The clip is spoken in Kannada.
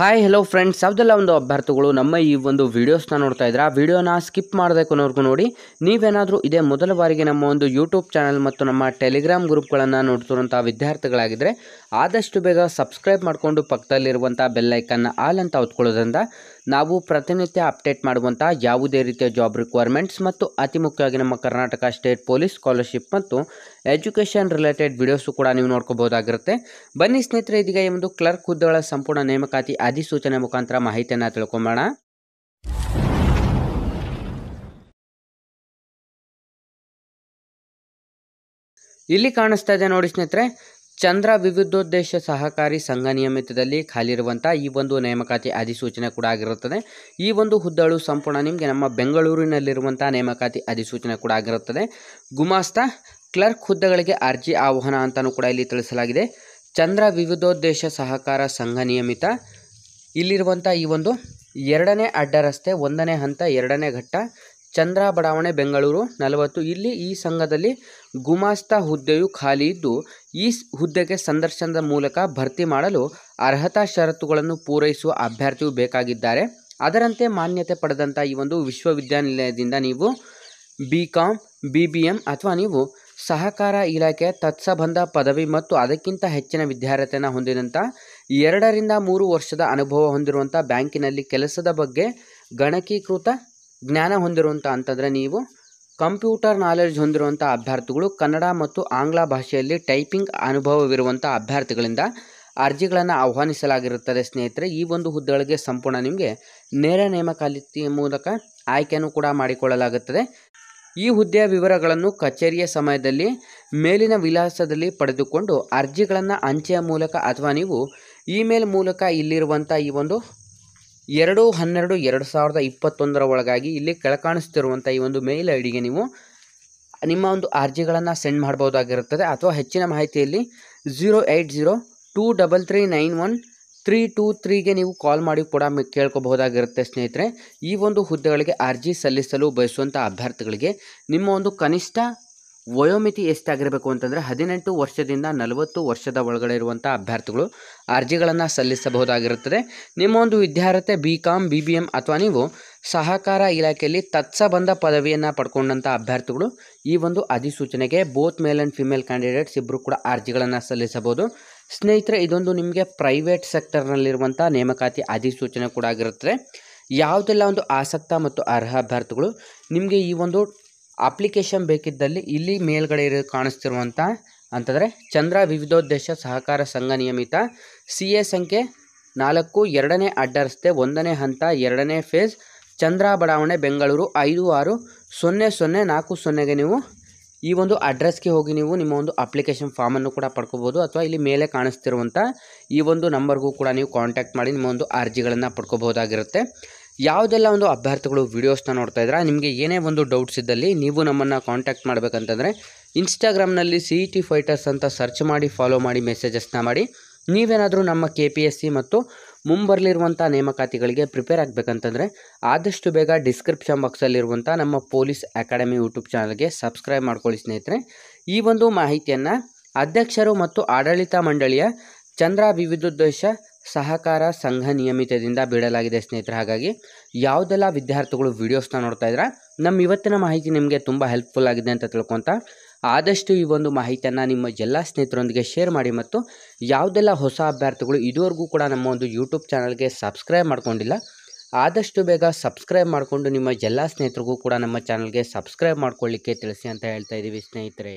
ಹಾಯ್ ಹಲೋ ಫ್ರೆಂಡ್ಸ್ ಯಾವುದೆಲ್ಲ ಒಂದು ಅಭ್ಯರ್ಥಿಗಳು ನಮ್ಮ ಈ ಒಂದು ವೀಡಿಯೋಸ್ನ ನೋಡ್ತಾ ಆ ವೀಡಿಯೋನ ಸ್ಕಿಪ್ ಮಾಡಬೇಕು ಅನ್ನೋರ್ಗು ನೋಡಿ ನೀವೇನಾದರೂ ಇದೇ ಮೊದಲ ಬಾರಿಗೆ ನಮ್ಮ ಒಂದು ಯೂಟ್ಯೂಬ್ ಚಾನಲ್ ಮತ್ತು ನಮ್ಮ ಟೆಲಿಗ್ರಾಮ್ ಗ್ರೂಪ್ಗಳನ್ನು ನೋಡ್ತಿರುವಂಥ ವಿದ್ಯಾರ್ಥಿಗಳಾಗಿದ್ದರೆ ಆದಷ್ಟು ಬೇಗ ಸಬ್ಸ್ಕ್ರೈಬ್ ಮಾಡಿಕೊಂಡು ಪಕ್ಕದಲ್ಲಿರುವಂಥ ಬೆಲ್ಲೈಕನ್ನ ಆಲ್ ಅಂತ ಹೊತ್ಕೊಳ್ಳೋದ್ರಿಂದ ನಾವು ಪ್ರತಿನಿತ್ಯ ಅಪ್ಡೇಟ್ ಮಾಡುವಂಥ ಯಾವುದೇ ರೀತಿಯ ಜಾಬ್ ರಿಕ್ವೈರ್ಮೆಂಟ್ಸ್ ಮತ್ತು ಅತಿ ಮುಖ್ಯವಾಗಿ ನಮ್ಮ ಕರ್ನಾಟಕ ಸ್ಟೇಟ್ ಪೊಲೀಸ್ ಸ್ಕಾಲರ್ಶಿಪ್ ಮತ್ತು ಎಜುಕೇಷನ್ ರಿಲೇಟೆಡ್ ವಿಡಿಯೋಸು ಕೂಡ ನೀವು ನೋಡ್ಕೋಬಹುದಾಗಿರುತ್ತೆ ಬನ್ನಿ ಸ್ನೇಹಿತರೆ ಇದೀಗ ಈ ಒಂದು ಕ್ಲರ್ಕ್ ಹುದ್ದೆಗಳ ಸಂಪೂರ್ಣ ನೇಮಕಾತಿ ಅಧಿಸೂಚನೆ ಮುಖಾಂತರ ಮಾಹಿತಿಯನ್ನು ತಿಳ್ಕೊಂಬೋಣ ಇಲ್ಲಿ ಕಾಣಿಸ್ತಾ ಇದೆ ನೋಡಿ ಸ್ನೇಹಿತರೆ ಚಂದ್ರ ವಿವಿಧೋದ್ದೇಶ ಸಹಕಾರಿ ಸಂಘ ನಿಯಮಿತದಲ್ಲಿ ಖಾಲಿರುವಂಥ ಈ ಒಂದು ನೇಮಕಾತಿ ಅಧಿಸೂಚನೆ ಕೂಡ ಆಗಿರುತ್ತದೆ ಈ ಒಂದು ಹುದ್ದಳು ಸಂಪೂರ್ಣ ನಿಮಗೆ ನಮ್ಮ ಬೆಂಗಳೂರಿನಲ್ಲಿರುವಂಥ ನೇಮಕಾತಿ ಅಧಿಸೂಚನೆ ಕೂಡ ಆಗಿರುತ್ತದೆ ಗುಮಾಸ್ತ ಕ್ಲರ್ಕ್ ಹುದ್ದೆಗಳಿಗೆ ಅರ್ಜಿ ಆಹ್ವಾನ ಅಂತಲೂ ಕೂಡ ಇಲ್ಲಿ ತಿಳಿಸಲಾಗಿದೆ ಚಂದ್ರ ವಿವಿಧೋದ್ದೇಶ ಸಹಕಾರ ಸಂಘ ನಿಯಮಿತ ಇಲ್ಲಿರುವಂಥ ಈ ಒಂದು ಎರಡನೇ ಅಡ್ಡರಸ್ತೆ ಒಂದನೇ ಹಂತ ಎರಡನೇ ಘಟ್ಟ ಚಂದ್ರ ಬಡಾವಣೆ ಬೆಂಗಳೂರು ನಲವತ್ತು ಇಲ್ಲಿ ಈ ಸಂಘದಲ್ಲಿ ಗುಮಾಸ್ತ ಹುದ್ದೆಯು ಖಾಲಿ ಇದ್ದು ಈ ಹುದ್ದೆಗೆ ಸಂದರ್ಶನದ ಮೂಲಕ ಭರ್ತಿ ಮಾಡಲು ಅರ್ಹತಾ ಷರತ್ತುಗಳನ್ನು ಪೂರೈಸುವ ಅಭ್ಯರ್ಥಿಯು ಬೇಕಾಗಿದ್ದಾರೆ ಅದರಂತೆ ಮಾನ್ಯತೆ ಪಡೆದಂಥ ಈ ಒಂದು ವಿಶ್ವವಿದ್ಯಾನಿಲಯದಿಂದ ನೀವು B Com B B M ಅಥವಾ ನೀವು ಸಹಕಾರ ಇಲಾಖೆ ತತ್ಸಬಂಧ ಪದವಿ ಮತ್ತು ಅದಕ್ಕಿಂತ ಹೆಚ್ಚಿನ ವಿದ್ಯಾರ್ಹತೆಯನ್ನು ಹೊಂದಿದಂಥ ಎರಡರಿಂದ ಮೂರು ವರ್ಷದ ಅನುಭವ ಹೊಂದಿರುವಂಥ ಬ್ಯಾಂಕಿನಲ್ಲಿ ಕೆಲಸದ ಬಗ್ಗೆ ಗಣಕೀಕೃತ ಜ್ಞಾನ ಹೊಂದಿರುವಂಥ ಅಂತಂದರೆ ನೀವು ಕಂಪ್ಯೂಟರ್ ನಾಲೆಡ್ಜ್ ಹೊಂದಿರುವಂಥ ಅಭ್ಯರ್ಥಿಗಳು ಕನ್ನಡ ಮತ್ತು ಆಂಗ್ಲ ಭಾಷೆಯಲ್ಲಿ ಟೈಪಿಂಗ್ ಅನುಭವವಿರುವಂಥ ಅಭ್ಯರ್ಥಿಗಳಿಂದ ಅರ್ಜಿಗಳನ್ನು ಆಹ್ವಾನಿಸಲಾಗಿರುತ್ತದೆ ಸ್ನೇಹಿತರೆ ಈ ಒಂದು ಹುದ್ದೆಗಳಿಗೆ ಸಂಪೂರ್ಣ ನಿಮಗೆ ನೇರ ನೇಮಕಾತಿ ಮೂಲಕ ಆಯ್ಕೆಯನ್ನು ಕೂಡ ಮಾಡಿಕೊಳ್ಳಲಾಗುತ್ತದೆ ಈ ಹುದ್ದೆಯ ವಿವರಗಳನ್ನು ಕಚೇರಿಯ ಸಮಯದಲ್ಲಿ ಮೇಲಿನ ವಿಳಾಸದಲ್ಲಿ ಪಡೆದುಕೊಂಡು ಅರ್ಜಿಗಳನ್ನು ಅಂಚೆಯ ಮೂಲಕ ಅಥವಾ ನೀವು ಇಮೇಲ್ ಮೂಲಕ ಇಲ್ಲಿರುವಂಥ ಈ ಒಂದು ಎರಡು ಹನ್ನೆರಡು ಎರಡು ಸಾವಿರದ ಇಪ್ಪತ್ತೊಂದರ ಒಳಗಾಗಿ ಇಲ್ಲಿ ಕೆಳಕಾಣಿಸ್ತಿರುವಂಥ ಈ ಒಂದು ಮೇಲ್ ಐ ಡಿಗೆ ನೀವು ನಿಮ್ಮ ಒಂದು ಅರ್ಜಿಗಳನ್ನು ಸೆಂಡ್ ಮಾಡ್ಬೋದಾಗಿರುತ್ತದೆ ಅಥವಾ ಹೆಚ್ಚಿನ ಮಾಹಿತಿಯಲ್ಲಿ zero eight zero two double three nine one three two ತ್ರೀಗೆ ನೀವು ಕಾಲ್ ಮಾಡಿ ಕೂಡ ಕೇಳ್ಕೋಬಹುದಾಗಿರುತ್ತೆ ಸ್ನೇಹಿತರೆ ಈ ಒಂದು ಹುದ್ದೆಗಳಿಗೆ ಅರ್ಜಿ ಸಲ್ಲಿಸಲು ಬಯಸುವಂಥ ಅಭ್ಯರ್ಥಿಗಳಿಗೆ ನಿಮ್ಮ ಒಂದು ಕನಿಷ್ಠ ವಯೋಮಿತಿ ಎಷ್ಟಾಗಿರಬೇಕು ಅಂತಂದರೆ ಹದಿನೆಂಟು ವರ್ಷದಿಂದ ನಲವತ್ತು ವರ್ಷದ ಒಳಗಡೆ ಇರುವಂಥ ಅಭ್ಯರ್ಥಿಗಳು ಅರ್ಜಿಗಳನ್ನು ಸಲ್ಲಿಸಬಹುದಾಗಿರುತ್ತದೆ ನಿಮ್ಮ ಒಂದು ವಿದ್ಯಾರ್ಥಿ B Com B B M ಅಥವಾ ನೀವು ಸಹಕಾರ ಇಲಾಖೆಯಲ್ಲಿ ತತ್ಸಬಂಧ ಪದವಿಯನ್ನು ಪಡ್ಕೊಂಡಂಥ ಅಭ್ಯರ್ಥಿಗಳು ಈ ಒಂದು ಅಧಿಸೂಚನೆಗೆ both male and female candidates ಇಬ್ಬರು ಕೂಡ ಅರ್ಜಿಗಳನ್ನು ಸಲ್ಲಿಸಬಹುದು ಸ್ನೇಹಿತರೆ ಇದೊಂದು ನಿಮಗೆ ಪ್ರೈವೇಟ್ ಸೆಕ್ಟರ್ನಲ್ಲಿರುವಂಥ ನೇಮಕಾತಿ ಅಧಿಸೂಚನೆ ಕೂಡ ಆಗಿರುತ್ತದೆ ಯಾವುದೆಲ್ಲ ಒಂದು ಆಸಕ್ತ ಮತ್ತು ಅರ್ಹ ಅಭ್ಯರ್ಥಿಗಳು ನಿಮಗೆ ಈ ಒಂದು ಅಪ್ಲಿಕೇಶನ್ ಬೇಕಿದ್ದಲ್ಲಿ ಇಲ್ಲಿ ಮೇಲ್ಗಡೆ ಇರೋ ಕಾಣಿಸ್ತಿರುವಂಥ ಅಂತಂದರೆ ಚಂದ್ರ ವಿವಿಧೋದ್ದೇಶ ಸಹಕಾರ ಸಂಘ ನಿಯಮಿತ ಸಿ ಎ ಸಂಖ್ಯೆ ನಾಲ್ಕು ಎರಡನೇ ಅಡ್ಡರಸ್ತೆ ಒಂದನೇ ಹಂತ ಎರಡನೇ ಫೇಸ್ ಚಂದ್ರ ಬಡಾವಣೆ ಬೆಂಗಳೂರು ಐದು ಆರು ಸೊನ್ನೆ ಸೊನ್ನೆ ನಾಲ್ಕು ಸೊನ್ನೆಗೆ ನೀವು ಈ ಒಂದು ಅಡ್ರೆಸ್ಗೆ ಹೋಗಿ ನೀವು ನಿಮ್ಮ ಒಂದು ಅಪ್ಲಿಕೇಶನ್ ಫಾರ್ಮನ್ನು ಕೂಡ ಪಡ್ಕೋಬೋದು ಅಥವಾ ಇಲ್ಲಿ ಮೇಲೆ ಕಾಣಿಸ್ತಿರುವಂಥ ಈ ಒಂದು ನಂಬರ್ಗೂ ಕೂಡ ನೀವು ಕಾಂಟ್ಯಾಕ್ಟ್ ಮಾಡಿ ನಿಮ್ಮ ಒಂದು ಅರ್ಜಿಗಳನ್ನು ಪಡ್ಕೋಬೋದಾಗಿರುತ್ತೆ ಯಾವುದೆಲ್ಲ ಒಂದು ಅಭ್ಯರ್ಥಿಗಳು ವೀಡಿಯೋಸ್ನ ನೋಡ್ತಾ ಇದ್ದರೆ ನಿಮಗೆ ಏನೇ ಒಂದು ಡೌಟ್ಸ್ ಇದ್ದಲ್ಲಿ ನೀವು ನಮ್ಮನ್ನು ಕಾಂಟ್ಯಾಕ್ಟ್ ಮಾಡಬೇಕಂತಂದರೆ ಇನ್ಸ್ಟಾಗ್ರಾಮ್ನಲ್ಲಿ C E e T fighters ಅಂತ ಸರ್ಚ್ ಮಾಡಿ ಫಾಲೋ ಮಾಡಿ ಮೆಸೇಜಸ್ನ ಮಾಡಿ ನೀವೇನಾದರೂ ನಮ್ಮ ಕೆ ಪಿ ಎಸ್ ಸಿ ಮತ್ತು ಮುಂಬರಲಿರುವಂಥ ನೇಮಕಾತಿಗಳಿಗೆ ಪ್ರಿಪೇರ್ ಆಗಬೇಕಂತಂದರೆ ಆದಷ್ಟು ಬೇಗ ಡಿಸ್ಕ್ರಿಪ್ಷನ್ ಬಾಕ್ಸಲ್ಲಿರುವಂಥ ನಮ್ಮ ಪೊಲೀಸ್ ಅಕಾಡೆಮಿ ಯೂಟ್ಯೂಬ್ ಚಾನಲ್ಗೆ ಸಬ್ಸ್ಕ್ರೈಬ್ ಮಾಡ್ಕೊಳ್ಳಿ ಸ್ನೇಹಿತರೆ ಈ ಒಂದು ಮಾಹಿತಿಯನ್ನು ಅಧ್ಯಕ್ಷರು ಮತ್ತು ಆಡಳಿತ ಮಂಡಳಿಯ ಚಂದ್ರ ವಿವಿಧೋದ್ದೇಶ ಸಹಕಾರ ಸಂಘ ನಿಯಮಿತದಿಂದ ಬಿಡಲಾಗಿದೆ ಸ್ನೇಹಿತರೆ ಹಾಗಾಗಿ ಯಾವುದೆಲ್ಲ ವಿದ್ಯಾರ್ಥಿಗಳು ವೀಡಿಯೋಸ್ನ ನೋಡ್ತಾ ಇದ್ರೆ ನಮ್ಮ ಇವತ್ತಿನ ಮಾಹಿತಿ ನಿಮಗೆ ತುಂಬ ಹೆಲ್ಪ್ಫುಲ್ ಆಗಿದೆ ಅಂತ ತಿಳ್ಕೊತ ಆದಷ್ಟು ಈ ಒಂದು ಮಾಹಿತಿಯನ್ನು ನಿಮ್ಮ ಎಲ್ಲ ಸ್ನೇಹಿತರೊಂದಿಗೆ ಶೇರ್ ಮಾಡಿ ಮತ್ತು ಯಾವುದೆಲ್ಲ ಹೊಸ ಅಭ್ಯರ್ಥಿಗಳು ಇದುವರೆಗೂ ಕೂಡ ನಮ್ಮ ಒಂದು ಯೂಟ್ಯೂಬ್ ಚಾನಲ್ಗೆ ಸಬ್ಸ್ಕ್ರೈಬ್ ಮಾಡ್ಕೊಂಡಿಲ್ಲ ಆದಷ್ಟು ಬೇಗ ಸಬ್ಸ್ಕ್ರೈಬ್ ಮಾಡಿಕೊಂಡು ನಿಮ್ಮ ಎಲ್ಲ ಸ್ನೇಹಿತರಿಗೂ ಕೂಡ ನಮ್ಮ ಚಾನಲ್ಗೆ ಸಬ್ಸ್ಕ್ರೈಬ್ ಮಾಡ್ಕೊಳ್ಳಿಕ್ಕೆ ತಿಳಿಸಿ ಅಂತ ಹೇಳ್ತಾ ಇದ್ದೀವಿ ಸ್ನೇಹಿತರೆ